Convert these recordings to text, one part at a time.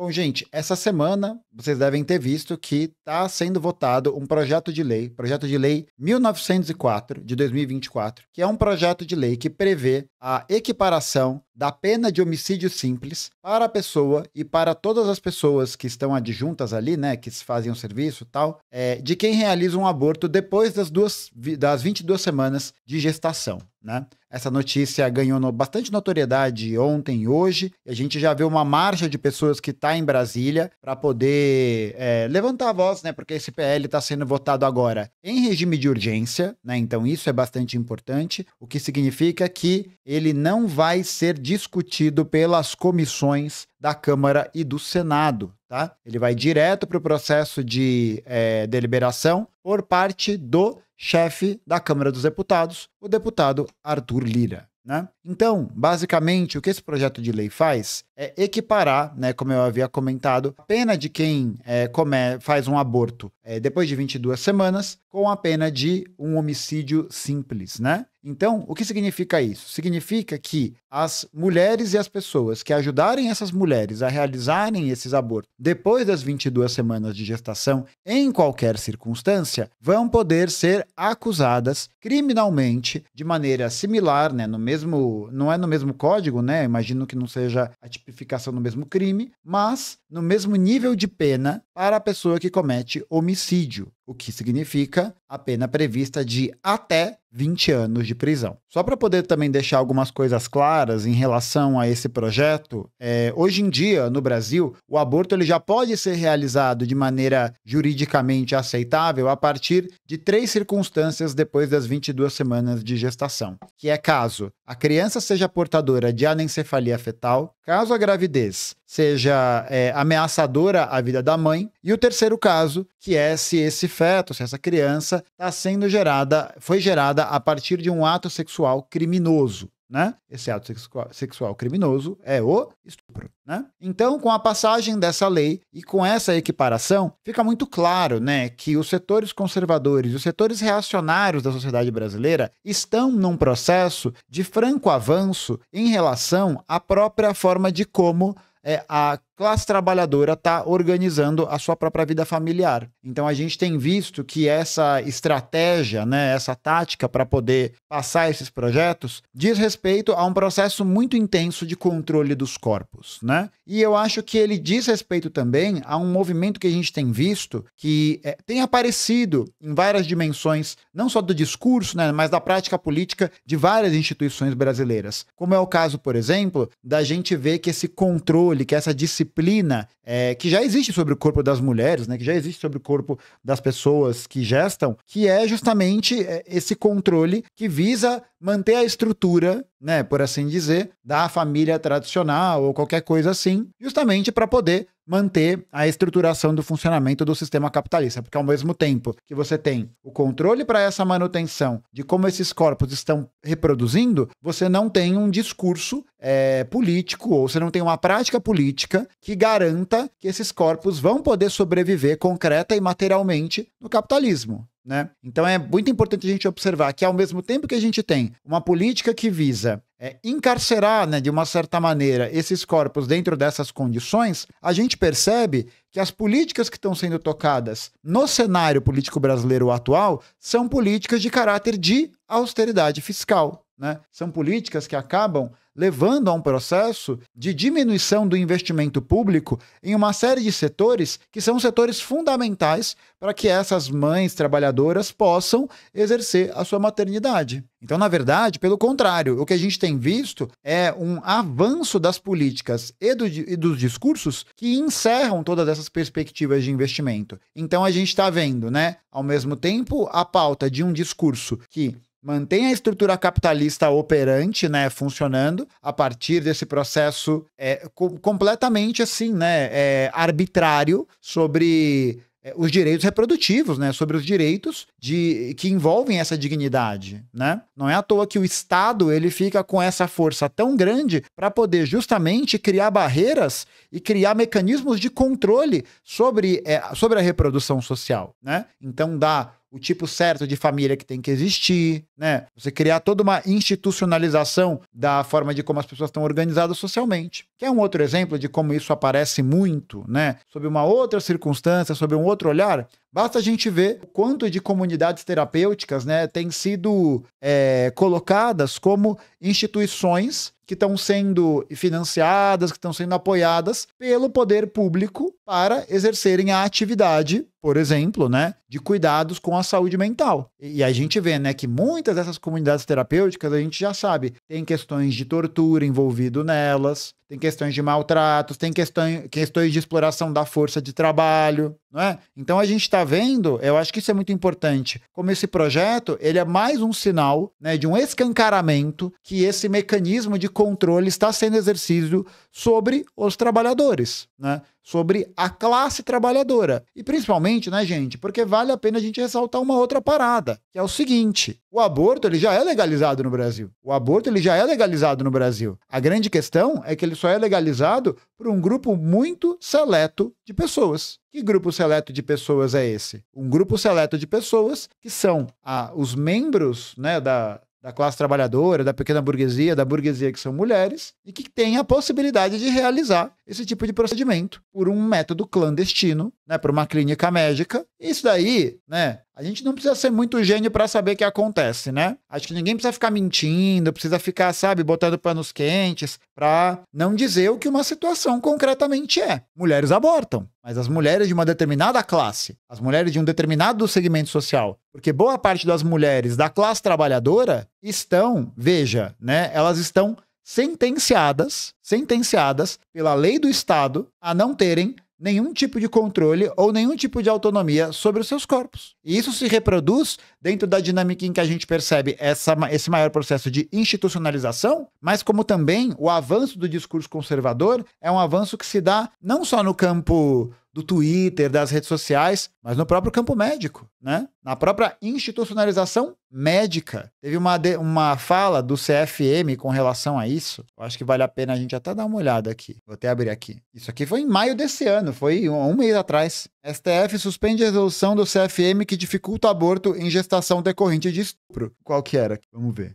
Bom, gente, essa semana vocês devem ter visto que está sendo votado um projeto de lei, projeto de lei 1904 de 2024, que é um projeto de lei que prevê a equiparação da pena de homicídio simples para a pessoa e para todas as pessoas que estão adjuntas ali, né, que fazem o serviço tal, é, de quem realiza um aborto depois das, duas, das 22 semanas de gestação. Né? Essa notícia ganhou bastante notoriedade ontem e hoje. A gente já vê uma marcha de pessoas que está em Brasília para poder é, levantar a voz, né? Porque esse PL está sendo votado agora em regime de urgência, né? Então isso é bastante importante, o que significa que ele não vai ser discutido pelas comissões da Câmara e do Senado. Tá? Ele vai direto para o processo de é, deliberação por parte do chefe da Câmara dos Deputados, o deputado Arthur Lira. Né? Então, basicamente, o que esse projeto de lei faz é equiparar, né, como eu havia comentado, a pena de quem é, come, faz um aborto é, depois de 22 semanas com a pena de um homicídio simples. Né? Então, o que significa isso? Significa que as mulheres e as pessoas que ajudarem essas mulheres a realizarem esses abortos depois das 22 semanas de gestação, em qualquer circunstância, vão poder ser acusadas criminalmente de maneira similar, né, no mesmo, não é no mesmo código, né? Imagino que não seja a tipificação do mesmo crime, mas no mesmo nível de pena para a pessoa que comete homicídio o que significa a pena prevista de até 20 anos de prisão. Só para poder também deixar algumas coisas claras em relação a esse projeto, é, hoje em dia, no Brasil, o aborto ele já pode ser realizado de maneira juridicamente aceitável a partir de três circunstâncias depois das 22 semanas de gestação, que é caso a criança seja portadora de anencefalia fetal, caso a gravidez seja é, ameaçadora à vida da mãe. E o terceiro caso, que é se esse feto, se essa criança está sendo gerada, foi gerada a partir de um ato sexual criminoso. Né? Esse ato sexual, criminoso é o estupro. Né? Então, com a passagem dessa lei e com essa equiparação, fica muito claro né, que os setores conservadores, os setores reacionários da sociedade brasileira estão num processo de franco avanço em relação à própria forma de como é, a classe trabalhadora está organizando a sua própria vida familiar. Então a gente tem visto que essa estratégia, né, essa tática para poder passar esses projetos diz respeito a um processo muito intenso de controle dos corpos, né? E eu acho que ele diz respeito também a um movimento que a gente tem visto que é, tem aparecido em várias dimensões, não só do discurso, né, mas da prática política de várias instituições brasileiras. Como é o caso, por exemplo, da gente ver que esse controle, que essa disciplina disciplina é, que já existe sobre o corpo das mulheres, né, que já existe sobre o corpo das pessoas que gestam, que é justamente é, esse controle que visa manter a estrutura né, por assim dizer, da família tradicional ou qualquer coisa assim, justamente para poder manter a estruturação do funcionamento do sistema capitalista, porque ao mesmo tempo que você tem o controle para essa manutenção de como esses corpos estão reproduzindo, você não tem um discurso é, político ou você não tem uma prática política que garanta que esses corpos vão poder sobreviver concreta e materialmente no capitalismo. Né? Então é muito importante a gente observar que, ao mesmo tempo que a gente tem uma política que visa é, encarcerar, né, de uma certa maneira, esses corpos dentro dessas condições, a gente percebe que as políticas que estão sendo tocadas no cenário político brasileiro atual são políticas de caráter de austeridade fiscal. Né? São políticas que acabam levando a um processo de diminuição do investimento público em uma série de setores que são setores fundamentais para que essas mães trabalhadoras possam exercer a sua maternidade. Então, na verdade, pelo contrário, o que a gente tem visto é um avanço das políticas e, do, e dos discursos que encerram todas essas perspectivas de investimento. Então, a gente está vendo, né, ao mesmo tempo, a pauta de um discurso que mantém a estrutura capitalista operante, né, funcionando a partir desse processo é, co completamente assim, né, é, arbitrário sobre é, os direitos reprodutivos, né, sobre os direitos de que envolvem essa dignidade, né? Não é à toa que o Estado ele fica com essa força tão grande para poder justamente criar barreiras e criar mecanismos de controle sobre, é, sobre a reprodução social, né? Então dá o tipo certo de família que tem que existir, né? Você criar toda uma institucionalização da forma de como as pessoas estão organizadas socialmente. Que é um outro exemplo de como isso aparece muito, né? Sob uma outra circunstância, sob um outro olhar, Basta a gente ver o quanto de comunidades terapêuticas né, têm sido é, colocadas como instituições que estão sendo financiadas, que estão sendo apoiadas pelo poder público para exercerem a atividade, por exemplo, né, de cuidados com a saúde mental. E a gente vê, né, que muitas dessas comunidades terapêuticas, a gente já sabe, tem questões de tortura envolvido nelas, tem questões de maltratos, tem questões, questões de exploração da força de trabalho, é? Então a gente está vendo, eu acho que isso é muito importante, como esse projeto ele é mais um sinal né, de um escancaramento que esse mecanismo de controle está sendo exercido sobre os trabalhadores. Né? sobre a classe trabalhadora. E principalmente, né, gente, porque vale a pena a gente ressaltar uma outra parada, que é o seguinte: o aborto ele já é legalizado no Brasil. O aborto ele já é legalizado no Brasil. A grande questão é que ele só é legalizado por um grupo muito seleto de pessoas. Que grupo seleto de pessoas é esse? Um grupo seleto de pessoas que são ah, os membros né, da, da classe trabalhadora, da pequena burguesia, da burguesia que são mulheres, e que têm a possibilidade de realizar esse tipo de procedimento por um método clandestino, né, por uma clínica médica. Isso daí, né, a gente não precisa ser muito gênio para saber que acontece, né? Acho que ninguém precisa ficar mentindo, precisa ficar, sabe, botando panos quentes para não dizer o que uma situação concretamente é. Mulheres abortam mas as mulheres de uma determinada classe, as mulheres de um determinado segmento social. Porque boa parte das mulheres da classe trabalhadora estão, veja, né, elas estão sentenciadas, sentenciadas pela lei do Estado a não terem nenhum tipo de controle ou nenhum tipo de autonomia sobre os seus corpos. E isso se reproduz dentro da dinâmica em que a gente percebe essa, esse maior processo de institucionalização, mas como também o avanço do discurso conservador é um avanço que se dá não só no campo do Twitter, das redes sociais, mas no próprio campo médico, né? Na própria institucionalização médica. Teve uma, uma fala do CFM com relação a isso. Eu acho que vale a pena a gente até dar uma olhada aqui. Vou até abrir aqui. Isso aqui foi em maio desse ano, foi um, um mês atrás. STF suspende a resolução do CFM que dificulta aborto em gestação decorrente de estupro. Qual que era? Vamos ver.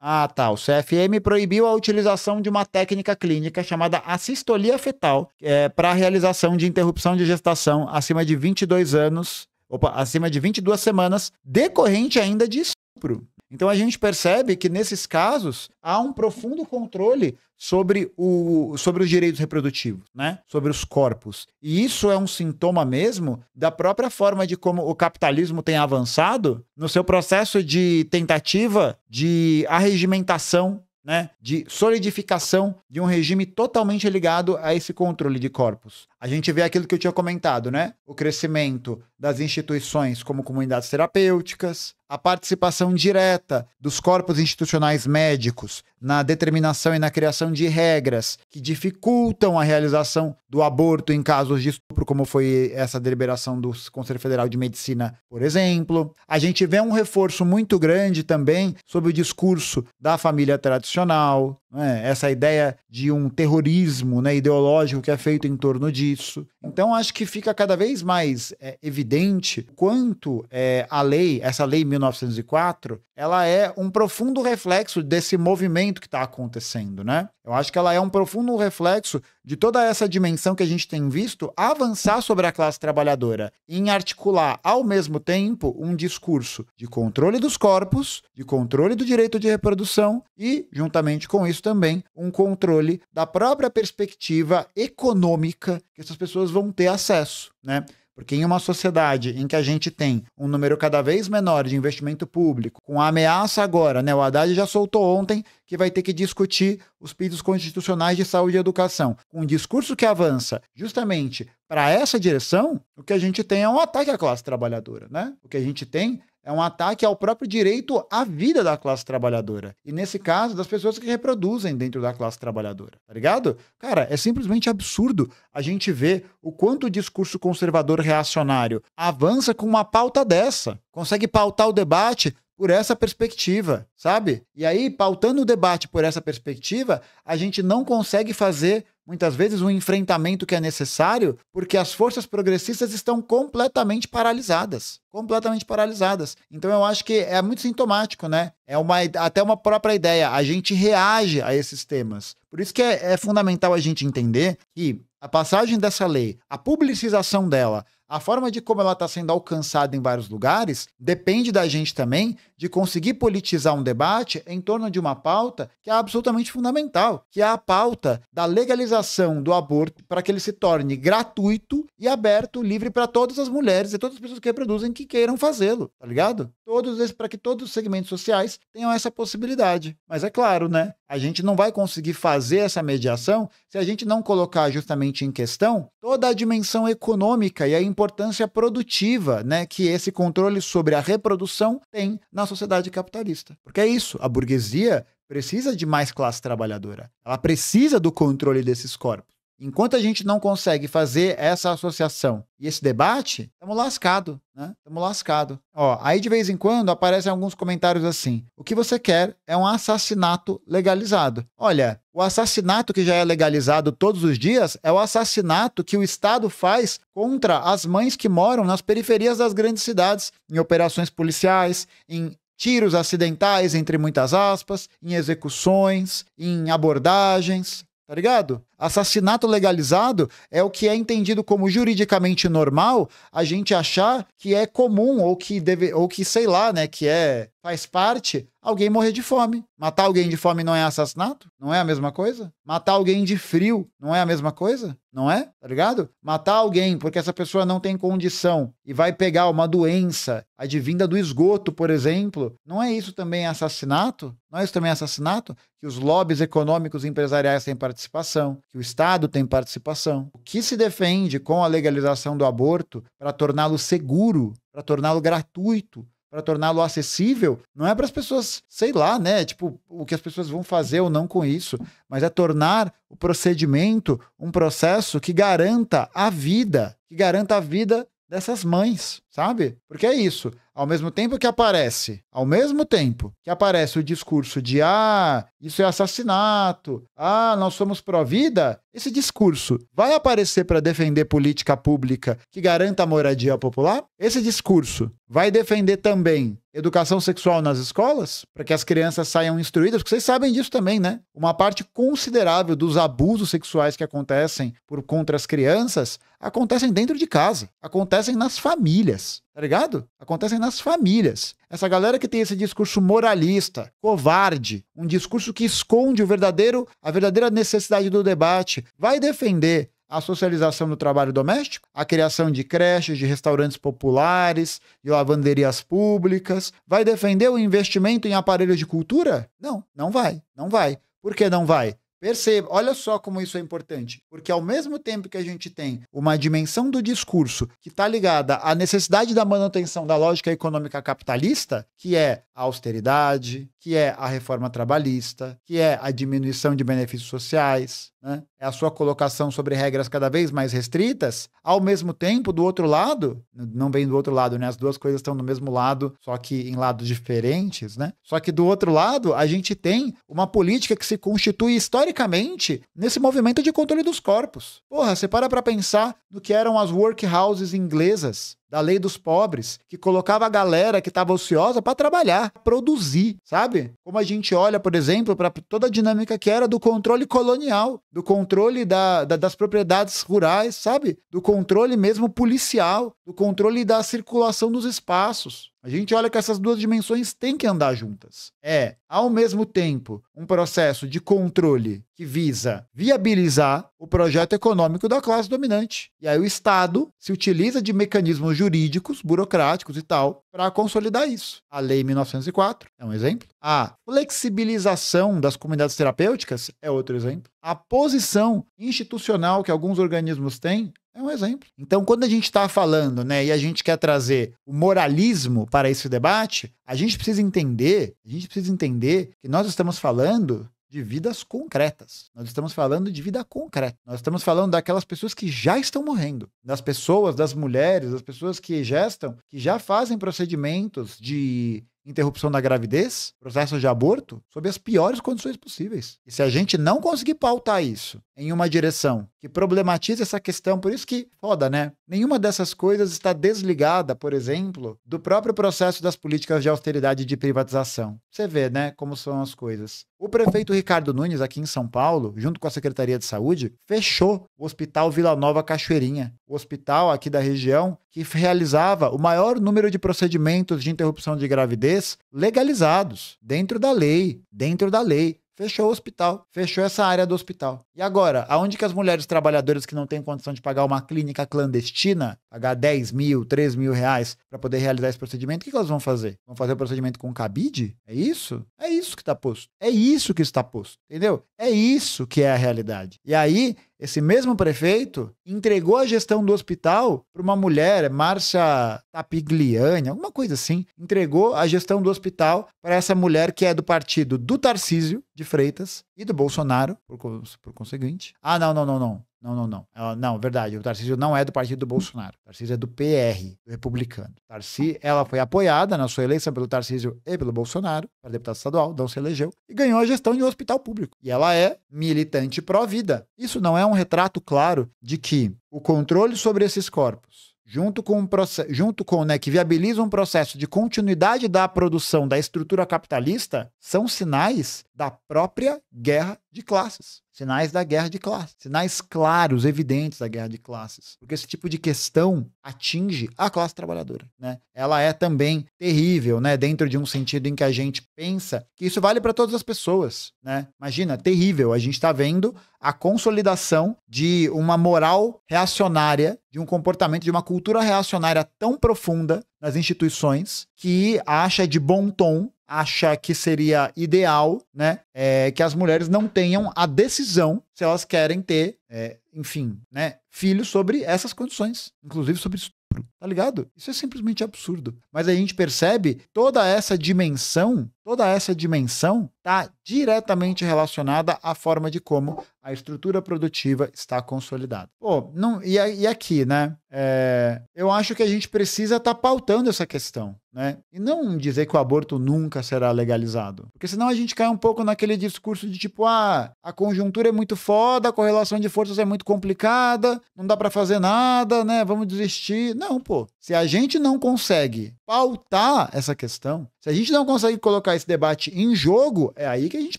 Ah, tá. O CFM proibiu a utilização de uma técnica clínica chamada assistolia fetal é, para a realização de interrupção de gestação acima de 22 anos opa, acima de 22 semanas, decorrente ainda de estupro. Então a gente percebe que nesses casos há um profundo controle sobre, o, sobre os direitos reprodutivos, né? Sobre os corpos. E isso é um sintoma mesmo da própria forma de como o capitalismo tem avançado no seu processo de tentativa de arregimentação né, de solidificação de um regime totalmente ligado a esse controle de corpos. A gente vê aquilo que eu tinha comentado, né? O crescimento das instituições como comunidades terapêuticas, a participação direta dos corpos institucionais médicos na determinação e na criação de regras que dificultam a realização do aborto em casos de estupro, como foi essa deliberação do Conselho Federal de Medicina, por exemplo. A gente vê um reforço muito grande também sobre o discurso da família tradicional, né? essa ideia de um terrorismo né, ideológico que é feito em torno disso isso. Então, acho que fica cada vez mais é, evidente quanto é, a lei, essa lei 1904, ela é um profundo reflexo desse movimento que está acontecendo, né? Eu acho que ela é um profundo reflexo de toda essa dimensão que a gente tem visto avançar sobre a classe trabalhadora em articular ao mesmo tempo um discurso de controle dos corpos, de controle do direito de reprodução e, juntamente com isso também, um controle da própria perspectiva econômica que essas pessoas vão ter acesso, né? Porque em uma sociedade em que a gente tem um número cada vez menor de investimento público, com a ameaça agora, né? O Haddad já soltou ontem que vai ter que discutir os pedidos constitucionais de saúde e educação. Com um discurso que avança justamente para essa direção, o que a gente tem é um ataque à classe trabalhadora, né? O que a gente tem é um ataque ao próprio direito à vida da classe trabalhadora. E nesse caso, das pessoas que reproduzem dentro da classe trabalhadora. Tá ligado? Cara, é simplesmente absurdo a gente ver o quanto o discurso conservador reacionário avança com uma pauta dessa. Consegue pautar o debate por essa perspectiva, sabe? E aí, pautando o debate por essa perspectiva, a gente não consegue fazer muitas vezes, um enfrentamento que é necessário, porque as forças progressistas estão completamente paralisadas. Completamente paralisadas. Então eu acho que é muito sintomático, né? É uma, até uma própria ideia. A gente reage a esses temas. Por isso que é, é fundamental a gente entender que a passagem dessa lei, a publicização dela, a forma de como ela está sendo alcançada em vários lugares depende da gente também de conseguir politizar um debate em torno de uma pauta que é absolutamente fundamental, que é a pauta da legalização do aborto para que ele se torne gratuito e aberto, livre para todas as mulheres e todas as pessoas que reproduzem que queiram fazê-lo, tá ligado? Todos para que todos os segmentos sociais tenham essa possibilidade. Mas é claro, né? A gente não vai conseguir fazer essa mediação se a gente não colocar justamente em questão toda a dimensão econômica e a importância produtiva né, que esse controle sobre a reprodução tem na sociedade capitalista. Porque é isso, a burguesia precisa de mais classe trabalhadora, ela precisa do controle desses corpos. Enquanto a gente não consegue fazer essa associação e esse debate, estamos lascado, né? Estamos lascado. Ó, aí de vez em quando aparecem alguns comentários assim: o que você quer é um assassinato legalizado. Olha, o assassinato que já é legalizado todos os dias é o assassinato que o Estado faz contra as mães que moram nas periferias das grandes cidades, em operações policiais, em tiros acidentais entre muitas aspas, em execuções, em abordagens, tá ligado? Assassinato legalizado é o que é entendido como juridicamente normal, a gente achar que é comum ou que deve ou que sei lá, né, que é faz parte alguém morrer de fome. Matar alguém de fome não é assassinato? Não é a mesma coisa? Matar alguém de frio não é a mesma coisa? Não é? Tá ligado? Matar alguém porque essa pessoa não tem condição e vai pegar uma doença advinda do esgoto, por exemplo, não é isso também assassinato? Não é isso também assassinato? Que os lobbies econômicos e empresariais têm participação, que o Estado tem participação. O que se defende com a legalização do aborto para torná-lo seguro, para torná-lo gratuito, para torná-lo acessível, não é para as pessoas, sei lá, né? Tipo, o que as pessoas vão fazer ou não com isso, mas é tornar o procedimento um processo que garanta a vida, que garanta a vida dessas mães, sabe? Porque é isso. Ao mesmo tempo que aparece, ao mesmo tempo que aparece o discurso de ah, isso é assassinato, ah, nós somos pró-vida, esse discurso vai aparecer para defender política pública que garanta a moradia popular? Esse discurso vai defender também educação sexual nas escolas, para que as crianças saiam instruídas, porque vocês sabem disso também, né? Uma parte considerável dos abusos sexuais que acontecem por contra as crianças acontecem dentro de casa, acontecem nas famílias, tá ligado? Acontecem nas famílias. Essa galera que tem esse discurso moralista, covarde, um discurso que esconde o verdadeiro, a verdadeira necessidade do debate, vai defender a socialização do trabalho doméstico, a criação de creches, de restaurantes populares, de lavanderias públicas, vai defender o investimento em aparelhos de cultura? Não, não vai, não vai. Por que não vai? Perceba, olha só como isso é importante, porque ao mesmo tempo que a gente tem uma dimensão do discurso que está ligada à necessidade da manutenção da lógica econômica capitalista, que é a austeridade, que é a reforma trabalhista, que é a diminuição de benefícios sociais, né? é a sua colocação sobre regras cada vez mais restritas, ao mesmo tempo, do outro lado, não vem do outro lado, né? As duas coisas estão do mesmo lado, só que em lados diferentes, né? Só que do outro lado, a gente tem uma política que se constitui historicamente nesse movimento de controle dos corpos. Porra, você para pra pensar no que eram as workhouses inglesas da lei dos pobres, que colocava a galera que estava ociosa para trabalhar, produzir, sabe? Como a gente olha, por exemplo, para toda a dinâmica que era do controle colonial, do controle da, da, das propriedades rurais, sabe? Do controle mesmo policial, do controle da circulação dos espaços. A gente olha que essas duas dimensões têm que andar juntas. É, ao mesmo tempo, um processo de controle que visa viabilizar o projeto econômico da classe dominante. E aí o Estado se utiliza de mecanismos jurídicos, burocráticos e tal, para consolidar isso. A Lei 1904 é um exemplo. A flexibilização das comunidades terapêuticas é outro exemplo. A posição institucional que alguns organismos têm é um exemplo. Então, quando a gente está falando, né, e a gente quer trazer o moralismo para esse debate, a gente precisa entender, a gente precisa entender que nós estamos falando de vidas concretas. Nós estamos falando de vida concreta. Nós estamos falando daquelas pessoas que já estão morrendo, das pessoas, das mulheres, das pessoas que gestam, que já fazem procedimentos de interrupção da gravidez, processo de aborto, sob as piores condições possíveis. E se a gente não conseguir pautar isso em uma direção que problematiza essa questão, por isso que, foda, né? Nenhuma dessas coisas está desligada, por exemplo, do próprio processo das políticas de austeridade e de privatização. Você vê, né, como são as coisas. O prefeito Ricardo Nunes, aqui em São Paulo, junto com a Secretaria de Saúde, fechou o Hospital Vila Nova Cachoeirinha, o hospital aqui da região que realizava o maior número de procedimentos de interrupção de gravidez bebês legalizados, dentro da lei, dentro da lei. Fechou o hospital, fechou essa área do hospital. E agora, aonde que as mulheres trabalhadoras que não têm condição de pagar uma clínica clandestina, pagar 10 mil, 3 mil reais para poder realizar esse procedimento, o que, que, elas vão fazer? Vão fazer o procedimento com cabide? É isso? É isso que está posto. É isso que está posto, entendeu? É isso que é a realidade. E aí, esse mesmo prefeito entregou a gestão do hospital para uma mulher, é Márcia Tapigliani, alguma coisa assim. Entregou a gestão do hospital para essa mulher que é do partido do Tarcísio de Freitas e do Bolsonaro, por, por conseguinte. Ah, não, não, não, não. Não, não, não. Ela, não, verdade. O Tarcísio não é do partido do Bolsonaro. O Tarcísio é do PR, do republicano. Tarcísio, ela foi apoiada na sua eleição pelo Tarcísio e pelo Bolsonaro, para deputado estadual, não se elegeu, e ganhou a gestão de um hospital público. E ela é militante pró-vida. Isso não é um retrato claro de que o controle sobre esses corpos junto com, um junto com né, que viabiliza um processo de continuidade da produção da estrutura capitalista, são sinais da própria guerra de classes. Sinais da guerra de classes. Sinais claros, evidentes da guerra de classes. Porque esse tipo de questão atinge a classe trabalhadora. Né? Ela é também terrível, né? dentro de um sentido em que a gente pensa que isso vale para todas as pessoas. Né? Imagina, terrível. A gente está vendo a consolidação de uma moral reacionária, de um comportamento, de uma cultura reacionária tão profunda nas instituições que acha de bom tom acha que seria ideal, né, é, que as mulheres não tenham a decisão se elas querem ter, é, enfim, né, filhos sobre essas condições, inclusive sobre estupro. Tá ligado? Isso é simplesmente absurdo. Mas a gente percebe toda essa dimensão, toda essa dimensão está diretamente relacionada à forma de como a estrutura produtiva está consolidada. Pô, não, e, e aqui, né? É, eu acho que a gente precisa estar tá pautando essa questão, né? E não dizer que o aborto nunca será legalizado. Porque senão a gente cai um pouco naquele discurso de tipo, ah, a conjuntura é muito foda, a correlação de forças é muito complicada, não dá para fazer nada, né? Vamos desistir. Não, pô. Se a gente não consegue pautar essa questão, se a gente não consegue colocar esse debate em jogo, é aí que a gente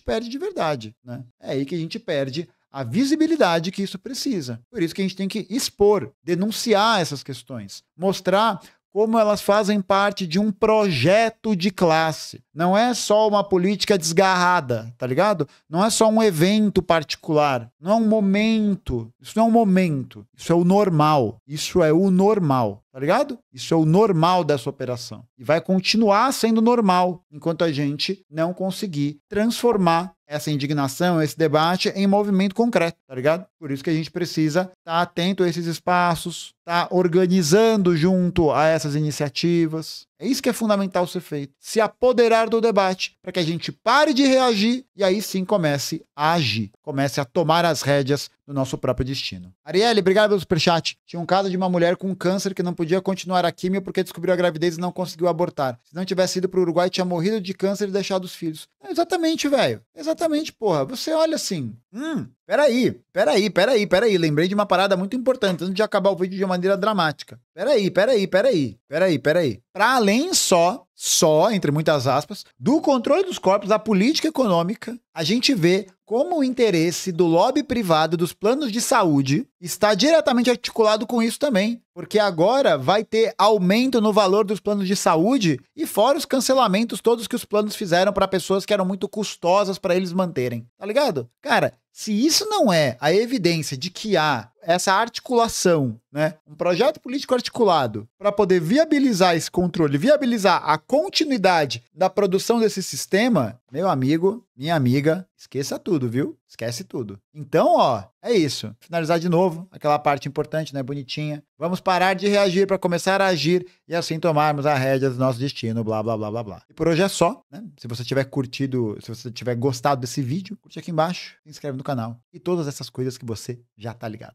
perde de verdade, né? É aí que a gente perde a visibilidade que isso precisa. Por isso que a gente tem que expor, denunciar essas questões, mostrar como elas fazem parte de um projeto de classe. Não é só uma política desgarrada, tá ligado? Não é só um evento particular, não é um momento. Isso não é um momento, isso é o normal. Isso é o normal, tá ligado? Isso é o normal dessa operação. E vai continuar sendo normal enquanto a gente não conseguir transformar essa indignação, esse debate em movimento concreto, tá ligado? Por isso que a gente precisa estar tá atento a esses espaços, está organizando junto a essas iniciativas. É isso que é fundamental ser feito. Se apoderar do debate para que a gente pare de reagir e aí sim comece a agir, comece a tomar as rédeas do nosso próprio destino. Arielle, obrigado pelo superchat. Tinha um caso de uma mulher com câncer que não podia continuar a químio porque descobriu a gravidez e não conseguiu abortar. Se não tivesse ido para o Uruguai, tinha morrido de câncer e deixado os filhos. É exatamente, velho. exatamente, porra. Você olha assim, hum, Peraí, peraí, peraí, peraí. Lembrei de uma parada muito importante antes de acabar o vídeo de maneira dramática. Peraí, peraí, peraí, peraí, peraí. Para além só, só, entre muitas aspas, do controle dos corpos, da política econômica, a gente vê como o interesse do lobby privado dos planos de saúde está diretamente articulado com isso também, porque agora vai ter aumento no valor dos planos de saúde e fora os cancelamentos todos que os planos fizeram para pessoas que eram muito custosas para eles manterem, tá ligado? Cara, se isso não é a evidência de que há essa articulação, né? Um projeto político articulado para poder viabilizar esse controle, viabilizar a continuidade da produção desse sistema, meu amigo, minha amiga, esqueça tudo, viu? Esquece tudo. Então, ó, é isso. Finalizar de novo aquela parte importante, né? Bonitinha. Vamos parar de reagir para começar a agir e assim tomarmos a rédea do nosso destino, blá, blá, blá, blá, blá. E por hoje é só, né? Se você tiver curtido, se você tiver gostado desse vídeo, curte aqui embaixo, se inscreve no canal e todas essas coisas que você já tá ligado.